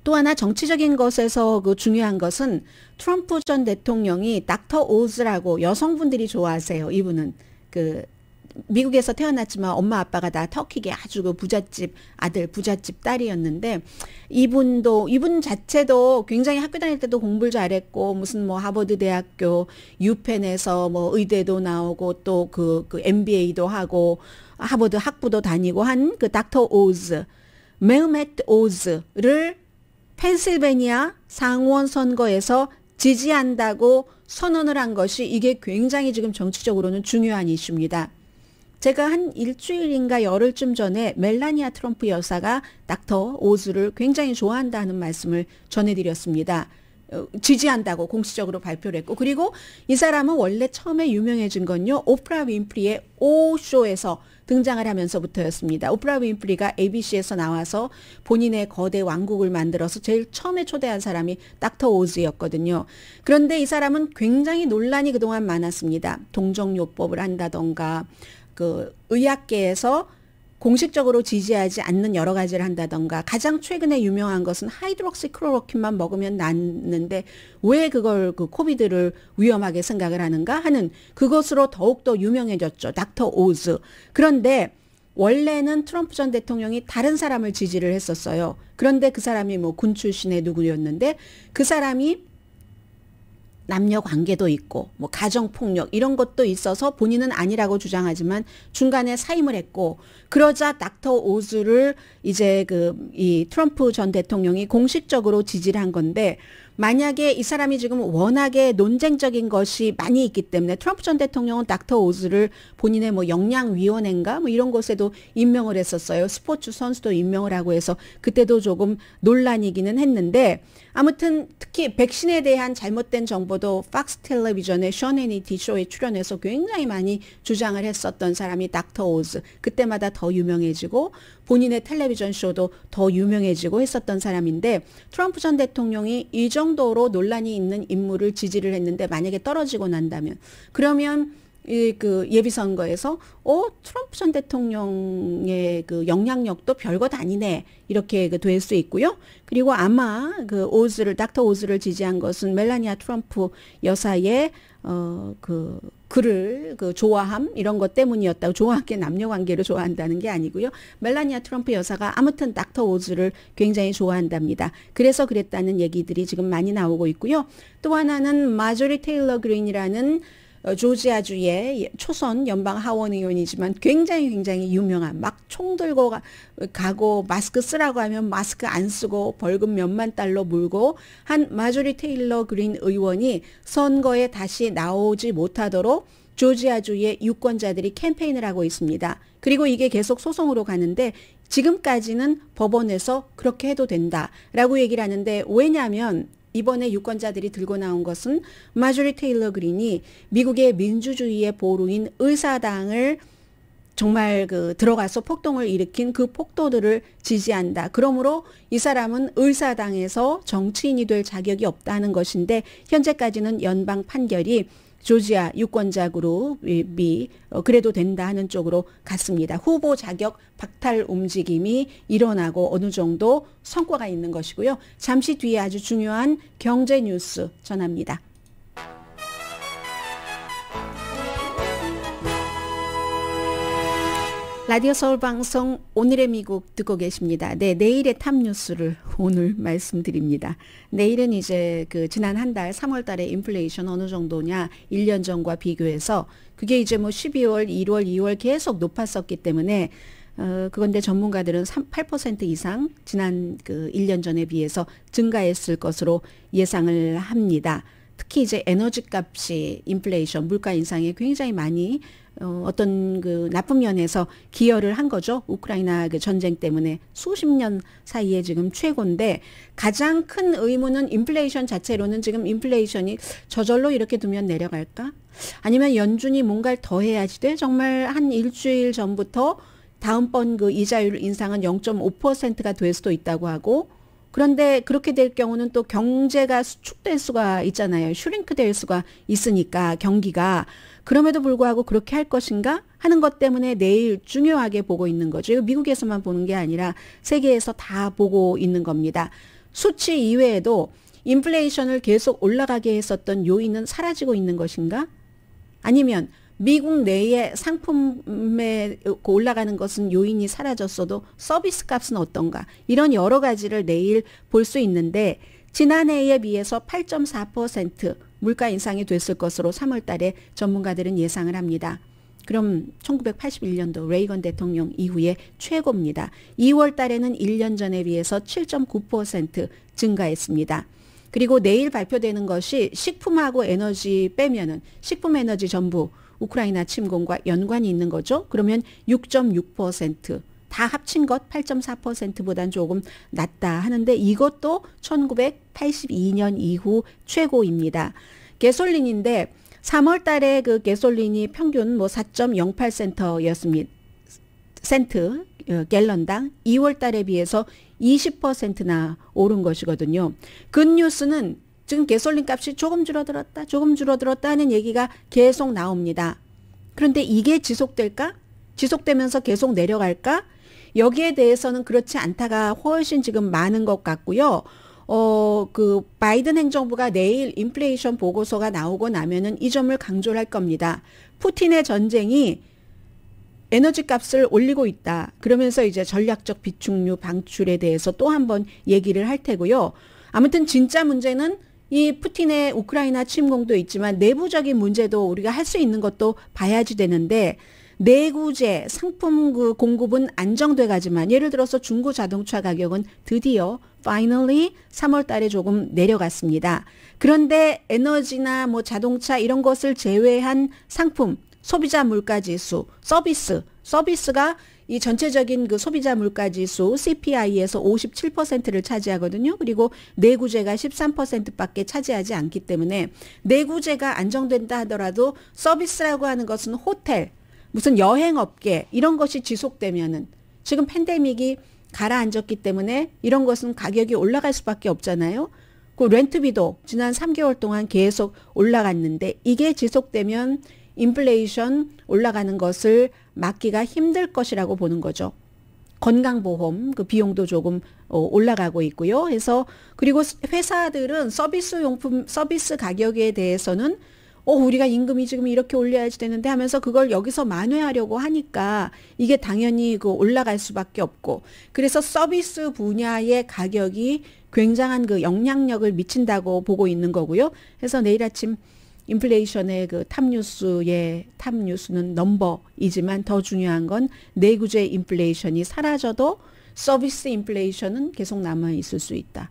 또 하나 정치적인 것에서 그 중요한 것은 트럼프 전 대통령이 닥터 오즈라고 여성분들이 좋아하세요. 이분은 그 미국에서 태어났지만 엄마 아빠가 다 터키계 아주 그 부잣집 아들 부잣집 딸이었는데 이분도 이분 자체도 굉장히 학교 다닐 때도 공부를 잘했고 무슨 뭐 하버드 대학교 유펜에서 뭐 의대도 나오고 또 그그 그 MBA도 그 하고 하버드 학부도 다니고 한 그 닥터 오즈 메흐멧 오즈를 펜실베니아 상원 선거에서 지지한다고 선언을 한 것이 이게 굉장히 지금 정치적으로는 중요한 이슈입니다. 제가 한 일주일인가 열흘쯤 전에 멜라니아 트럼프 여사가 닥터 오즈를 굉장히 좋아한다는 말씀을 전해드렸습니다. 어, 지지한다고 공식적으로 발표를 했고 그리고 이 사람은 원래 처음에 유명해진 건요 오프라 윈프리의 오쇼에서 등장을 하면서부터였습니다. 오프라 윈프리가 ABC에서 나와서 본인의 거대 왕국을 만들어서 제일 처음에 초대한 사람이 닥터 오즈였거든요. 그런데 이 사람은 굉장히 논란이 그동안 많았습니다. 동정요법을 한다던가 그 의학계에서 공식적으로 지지하지 않는 여러 가지를 한다던가 가장 최근에 유명한 것은 하이드록시 크로로킨만 먹으면 낫는데 왜 그걸 그 코비드를 위험하게 생각을 하는가 하는 그것으로 더욱더 유명해졌죠. 닥터 오즈. 그런데 원래는 트럼프 전 대통령이 다른 사람을 지지를 했었어요. 그런데 그 사람이 뭐 군 출신의 누구였는데 그 사람이 남녀 관계도 있고 뭐 가정 폭력 이런 것도 있어서 본인은 아니라고 주장하지만 중간에 사임을 했고 그러자 닥터 오즈를 이제 그 이 트럼프 전 대통령이 공식적으로 지지를 한 건데 만약에 이 사람이 지금 워낙에 논쟁적인 것이 많이 있기 때문에 트럼프 전 대통령은 닥터 오즈를 본인의 뭐 영양위원회인가 뭐 이런 곳에도 임명을 했었어요. 스포츠 선수도 임명을 하고 해서 그때도 조금 논란이기는 했는데 아무튼 특히 백신에 대한 잘못된 정보도 팍스 텔레비전의 션 헤니티 쇼에 출연해서 굉장히 많이 주장을 했었던 사람이 닥터 오즈. 그때마다 더 유명해지고 본인의 텔레비전 쇼도 더 유명해지고 했었던 사람인데 트럼프 전 대통령이 이정 정도로 논란이 있는 인물을 지지를 했는데 만약에 떨어지고 난다면 그러면 이그 예비선거에서 어 트럼프 전 대통령의 그 영향력도 별것 아니네 이렇게 그 될 수 있고요. 그리고 아마 그 오즈를 닥터 오즈를 지지한 것은 멜라니아 트럼프 여사의 어그 그를 그 좋아함 이런 것 때문이었다고 좋아하게 남녀 관계로 좋아한다는 게 아니고요. 멜라니아 트럼프 여사가 아무튼 닥터 오즈를 굉장히 좋아한답니다. 그래서 그랬다는 얘기들이 지금 많이 나오고 있고요. 또 하나는 마조리 테일러 그린이라는 어, 조지아주의 초선 연방 하원 의원이지만 굉장히 굉장히 유명한 막 총 들고 가, 고 마스크 쓰라고 하면 마스크 안 쓰고 벌금 몇만 달러 물고 한 마조리 테일러 그린 의원이 선거에 다시 나오지 못하도록 조지아주의 유권자들이 캠페인을 하고 있습니다. 그리고 이게 계속 소송으로 가는데 지금까지는 법원에서 그렇게 해도 된다라고 얘기를 하는데 왜냐하면 이번에 유권자들이 들고 나온 것은 마주리 테일러 그린이 미국의 민주주의의 보루인 의사당을 정말 그 들어가서 폭동을 일으킨 그 폭도들을 지지한다. 그러므로 이 사람은 의사당에서 정치인이 될 자격이 없다는 것인데 현재까지는 연방 판결이 조지아 유권자구로 미 어, 그래도 된다 하는 쪽으로 갔습니다. 후보 자격 박탈 움직임이 일어나고 어느 정도 성과가 있는 것이고요. 잠시 뒤에 아주 중요한 경제 뉴스 전합니다. 라디오 서울 방송 오늘의 미국 듣고 계십니다. 네, 내일의 탑 뉴스를 오늘 말씀드립니다. 내일은 이제 그 지난 한 달 3월 달에 인플레이션 어느 정도냐 1년 전과 비교해서 그게 이제 뭐 12월, 1월, 2월 계속 높았었기 때문에 어, 그건데 전문가들은 3, 8% 이상 지난 그 1년 전에 비해서 증가했을 것으로 예상을 합니다. 특히 이제 에너지 값이 인플레이션, 물가 인상에 굉장히 많이 어, 어떤 그 나쁜 면에서 기여를 한 거죠. 우크라이나 그 전쟁 때문에 수십 년 사이에 지금 최고인데 가장 큰 의문은 인플레이션 자체로는 지금 인플레이션이 저절로 이렇게 두면 내려갈까? 아니면 연준이 뭔가를 더 해야지 돼? 정말 한 일주일 전부터 다음번 그 이자율 인상은 0.5%가 될 수도 있다고 하고 그런데 그렇게 될 경우는 또 경제가 수축될 수가 있잖아요. 슈링크 될 수가 있으니까 경기가 그럼에도 불구하고 그렇게 할 것인가 하는 것 때문에 내일 중요하게 보고 있는 거죠. 이거 미국에서만 보는 게 아니라 세계에서 다 보고 있는 겁니다. 수치 이외에도 인플레이션을 계속 올라가게 했었던 요인은 사라지고 있는 것인가? 아니면 미국 내에 상품에 그 올라가는 것은 요인이 사라졌어도 서비스 값은 어떤가 이런 여러 가지를 내일 볼 수 있는데 지난해에 비해서 8.4% 물가 인상이 됐을 것으로 3월 달에 전문가들은 예상을 합니다. 그럼 1981년도 레이건 대통령 이후에 최고입니다. 2월 달에는 1년 전에 비해서 7.9% 증가했습니다. 그리고 내일 발표되는 것이 식품하고 에너지 빼면은 식품 에너지 전부 우크라이나 침공과 연관이 있는 거죠. 그러면 6.6%. 다 합친 것 8.4%보단 조금 낮다 하는데 이것도 1982년 이후 최고입니다. 게솔린인데 3월 달에 그 게솔린이 평균 뭐 4.08센트였습니다. 센트 어, 갤런당 2월 달에 비해서 20%나 오른 것이거든요. 그 뉴스는 지금 개솔린 값이 조금 줄어들었다, 조금 줄어들었다 하는 얘기가 계속 나옵니다. 그런데 이게 지속될까? 지속되면서 계속 내려갈까? 여기에 대해서는 그렇지 않다가 훨씬 지금 많은 것 같고요. 어, 그 바이든 행정부가 내일 인플레이션 보고서가 나오고 나면은 이 점을 강조할 겁니다. 푸틴의 전쟁이 에너지 값을 올리고 있다. 그러면서 이제 전략적 비축류 방출에 대해서 또 한 번 얘기를 할 테고요. 아무튼 진짜 문제는 이 푸틴의 우크라이나 침공도 있지만 내부적인 문제도 우리가 할 수 있는 것도 봐야지 되는데 내구재 상품 그 공급은 안정돼 가지만 예를 들어서 중고 자동차 가격은 드디어 finally 3월 달에 조금 내려갔습니다. 그런데 에너지나 뭐 자동차 이런 것을 제외한 상품 소비자 물가 지수, 서비스, 서비스가 이 전체적인 그 소비자 물가 지수 CPI에서 57%를 차지하거든요. 그리고 내구재가 13%밖에 차지하지 않기 때문에 내구재가 안정된다 하더라도 서비스라고 하는 것은 호텔, 무슨 여행업계 이런 것이 지속되면은 지금 팬데믹이 가라앉았기 때문에 이런 것은 가격이 올라갈 수밖에 없잖아요. 그 렌트비도 지난 3개월 동안 계속 올라갔는데 이게 지속되면 인플레이션 올라가는 것을 막기가 힘들 것이라고 보는 거죠. 건강보험 그 비용도 조금 어, 올라가고 있고요. 해서 그리고 회사들은 서비스 용품 서비스 가격에 대해서는 어 우리가 임금이 지금 이렇게 올려야지 되는데 하면서 그걸 여기서 만회하려고 하니까 이게 당연히 그 올라갈 수밖에 없고 그래서 서비스 분야의 가격이 굉장한 그 영향력을 미친다고 보고 있는 거고요. 해서 내일 아침 인플레이션의 그 탑뉴스의 탑뉴스는 넘버이지만 더 중요한 건 내구재 인플레이션이 사라져도 서비스 인플레이션은 계속 남아 있을 수 있다.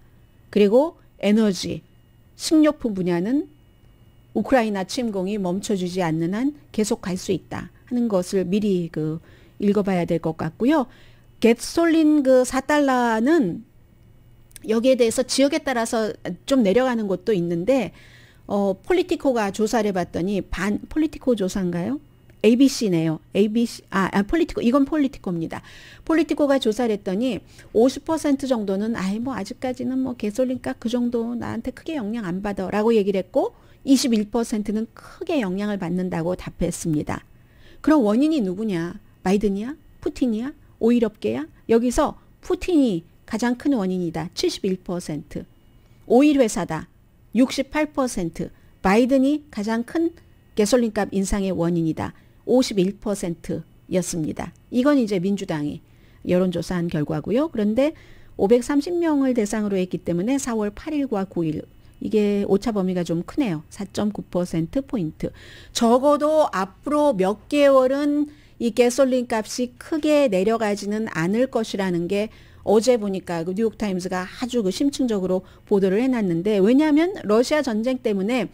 그리고 에너지, 식료품 분야는 우크라이나 침공이 멈춰지지 않는 한 계속 갈 수 있다 하는 것을 미리 그 읽어봐야 될 것 같고요. 겟솔린 그 4달러는 여기에 대해서 지역에 따라서 좀 내려가는 것도 있는데 어, 폴리티코가 조사를 해봤더니 반 폴리티코 조사인가요? ABC네요. ABC 아, 아 폴리티코 이건 폴리티코입니다. 폴리티코가 조사를 했더니 50% 정도는 아이 뭐 아직까지는 뭐 개솔린가 그 정도 나한테 크게 영향 안 받아라고 얘기를 했고 21%는 크게 영향을 받는다고 답했습니다. 그럼 원인이 누구냐? 바이든이야? 푸틴이야? 오일업계야? 여기서 푸틴이 가장 큰 원인이다. 71%. 오일회사다. 68% 바이든이 가장 큰개솔린값 인상의 원인이다. 51%였습니다. 이건 이제 민주당이 여론조사한 결과고요. 그런데 530명을 대상으로 했기 때문에 4월 8일과 9일 이게 오차 범위가 좀 크네요. 4.9%포인트. 적어도 앞으로 몇 개월은 이개솔린 값이 크게 내려가지는 않을 것이라는 게 어제 보니까 그 뉴욕타임스가 아주 그 심층적으로 보도를 해놨는데 왜냐하면 러시아 전쟁 때문에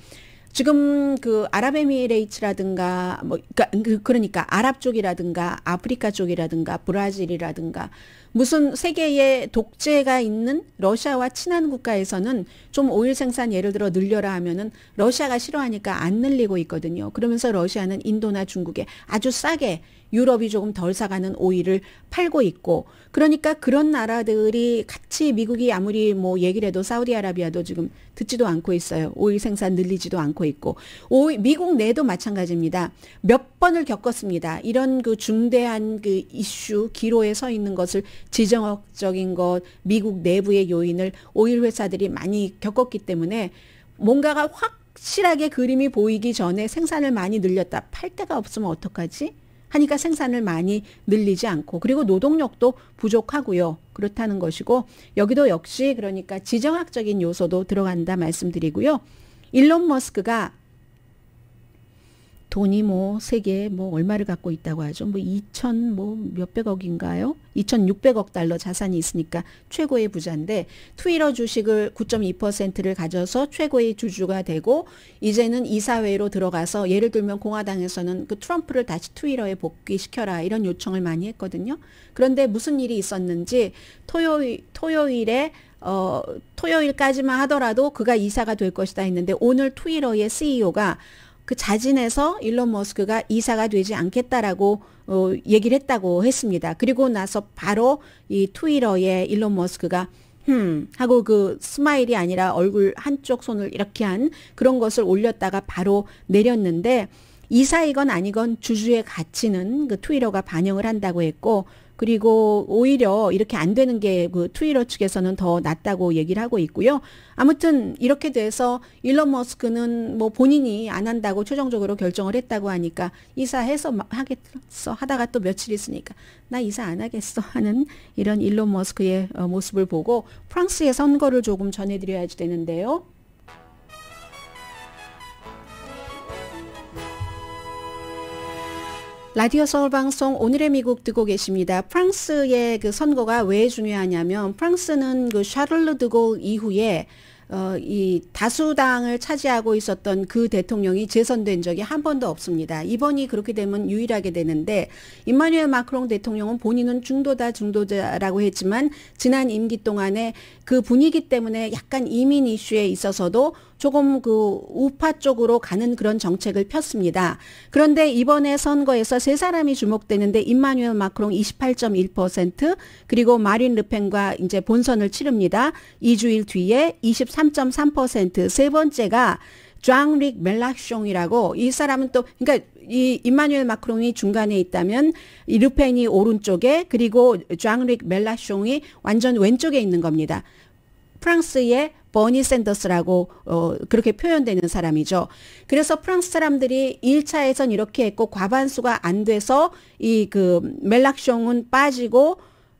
지금 그 아랍에미레이트라든가 뭐 그러니까, 그 그러니까 아랍 쪽이라든가 아프리카 쪽이라든가 브라질이라든가 무슨 세계에 독재가 있는 러시아와 친한 국가에서는 좀 오일 생산 예를 들어 늘려라 하면은 러시아가 싫어하니까 안 늘리고 있거든요. 그러면서 러시아는 인도나 중국에 아주 싸게 유럽이 조금 덜 사가는 오일을 팔고 있고 그러니까 그런 나라들이 같이 미국이 아무리 뭐 얘기를 해도 사우디아라비아도 지금 듣지도 않고 있어요. 오일 생산 늘리지도 않고 있고 오일, 미국 내도 마찬가지입니다. 몇 번을 겪었습니다. 이런 그 중대한 그 이슈 기로에 서 있는 것을 지정학적인 것, 미국 내부의 요인을 오일 회사들이 많이 겪었기 때문에 뭔가가 확실하게 그림이 보이기 전에 생산을 많이 늘렸다. 팔 데가 없으면 어떡하지? 하니까 생산을 많이 늘리지 않고 그리고 노동력도 부족하고요. 그렇다는 것이고 여기도 역시 그러니까 지정학적인 요소도 들어간다 말씀드리고요. 일론 머스크가 돈이 뭐 세계 뭐 얼마를 갖고 있다고 하죠. 뭐 2천 뭐 몇백억인가요? 2,600억 달러 자산이 있으니까 최고의 부자인데 트위러 주식을 9.2%를 가져서 최고의 주주가 되고 이제는 이사회로 들어가서 예를 들면 공화당에서는 그 트럼프를 다시 트위러에 복귀시켜라 이런 요청을 많이 했거든요. 그런데 무슨 일이 있었는지 토요일 토요일에 어 토요일까지만 하더라도 그가 이사가 될 것이다 했는데 오늘 트위러의 CEO가 그 자진해서 일론 머스크가 이사가 되지 않겠다라고 어, 얘기를 했다고 했습니다. 그리고 나서 바로 이 트위터에 일론 머스크가 흠 하고 그 스마일이 아니라 얼굴 한쪽 손을 이렇게 한 그런 것을 올렸다가 바로 내렸는데 이사이건 아니건 주주의 가치는 그 트위터가 반영을 한다고 했고 그리고 오히려 이렇게 안 되는 게 그 트위터 측에서는 더 낫다고 얘기를 하고 있고요. 아무튼 이렇게 돼서 일론 머스크는 뭐 본인이 안 한다고 최종적으로 결정을 했다고 하니까 이사해서 하겠어 하다가 또 며칠 있으니까 나 이사 안 하겠어 하는 이런 일론 머스크의 어, 모습을 보고 프랑스의 선거를 조금 전해드려야 지 되는데요. 라디오 서울 방송 오늘의 미국 듣고 계십니다. 프랑스의 그 선거가 왜 중요하냐면 프랑스는 그 샤를르 드골 이후에 어, 이 다수당을 차지하고 있었던 그 대통령이 재선된 적이 한 번도 없습니다. 이번이 그렇게 되면 유일하게 되는데 임마누엘 마크롱 대통령은 본인은 중도다 중도자라고 했지만 지난 임기 동안에 그 분위기 때문에 약간 이민 이슈에 있어서도 조금 그 우파 쪽으로 가는 그런 정책을 폈습니다. 그런데 이번에 선거에서 세 사람이 주목되는데 임마누엘 마크롱 28.1% 그리고 마린 르펜과 이제 본선을 치릅니다. 2주일 뒤에 23.3%세 번째가 장릭 멜락숑이라고 이 사람은 또 그러니까 이임마뉴엘 마크롱이 중간에 있다면 이루펜이 오른쪽에 그리고 장릭 멜라숑이 완전 왼쪽에 있는 겁니다. 프랑스의 버니 샌더스라고 어, 그렇게 표현되는 사람이죠. 그래서 프랑스 사람들이 1차에선 이렇게 했고 과반수가 안 돼서 이 그 멜락숑은 빠지고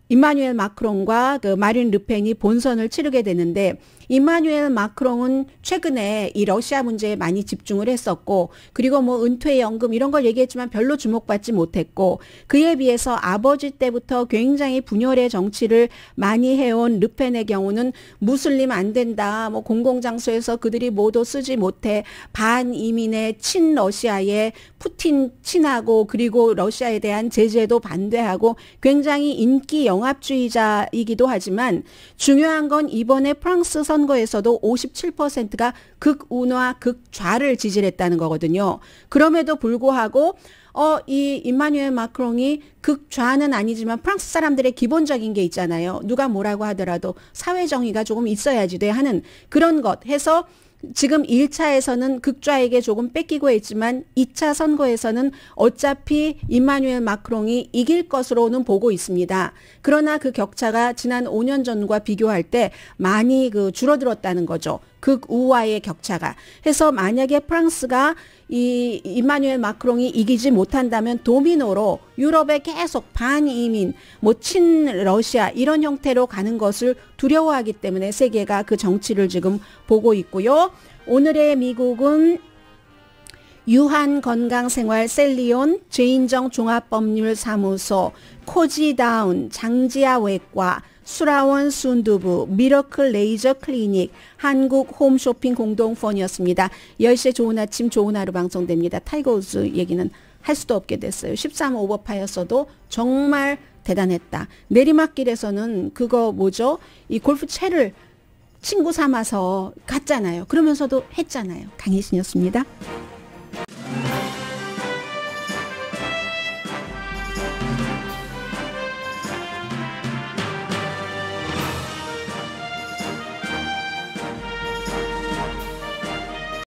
이마뉴엘 마크롱과 그 마린 르펜이 본선을 치르게 되는데 이마뉴엘 마크롱은 최근에 이 러시아 문제에 많이 집중을 했었고 그리고 뭐 은퇴 연금 이런 걸 얘기했지만 별로 주목받지 못했고 그에 비해서 아버지 때부터 굉장히 분열의 정치를 많이 해온 르펜의 경우는 무슬림 안 된다. 뭐 공공장소에서 그들이 모두 쓰지 못해 반이민의 친러시아에 푸틴 친하고 그리고 러시아에 대한 제재도 반대하고 굉장히 인기 영합주의자이기도 하지만 중요한 건 이번에 프랑스 선 선거에서도 57%가 극우나 극좌를 지지했다는 거거든요. 그럼에도 불구하고 어, 이 임마뉴엘 마크롱이 극좌는 아니지만 프랑스 사람들의 기본적인 게 있잖아요. 누가 뭐라고 하더라도 사회정의가 조금 있어야지 돼 하는 그런 것 해서 지금 1차에서는 극좌에게 조금 뺏기고 있지만 2차 선거에서는 어차피 이마뉴엘 마크롱이 이길 것으로는 보고 있습니다. 그러나 그 격차가 지난 5년 전과 비교할 때 많이 그 줄어들었다는 거죠. 극우와의 격차가 해서 만약에 프랑스가 이 이마뉴엘 마크롱이 이기지 못한다면 도미노로 유럽에 계속 반이민, 뭐 친러시아 이런 형태로 가는 것을 두려워하기 때문에 세계가 그 정치를 지금 보고 있고요. 오늘의 미국은 유한 건강생활 셀리온, 제인정 종합법률사무소, 코지다운, 장지아 외과, 수라원 순두부, 미러클 레이저 클리닉, 한국 홈쇼핑 공동폰이었습니다 10시에 좋은 아침 좋은 하루 방송됩니다. 타이거우즈 얘기는 할 수도 없게 됐어요. 13 오버파였어도 정말 대단했다. 내리막길에서는 그거 뭐죠? 이 골프 채를 친구 삼아서 갔잖아요. 그러면서도 했잖아요. 강희순이었습니다.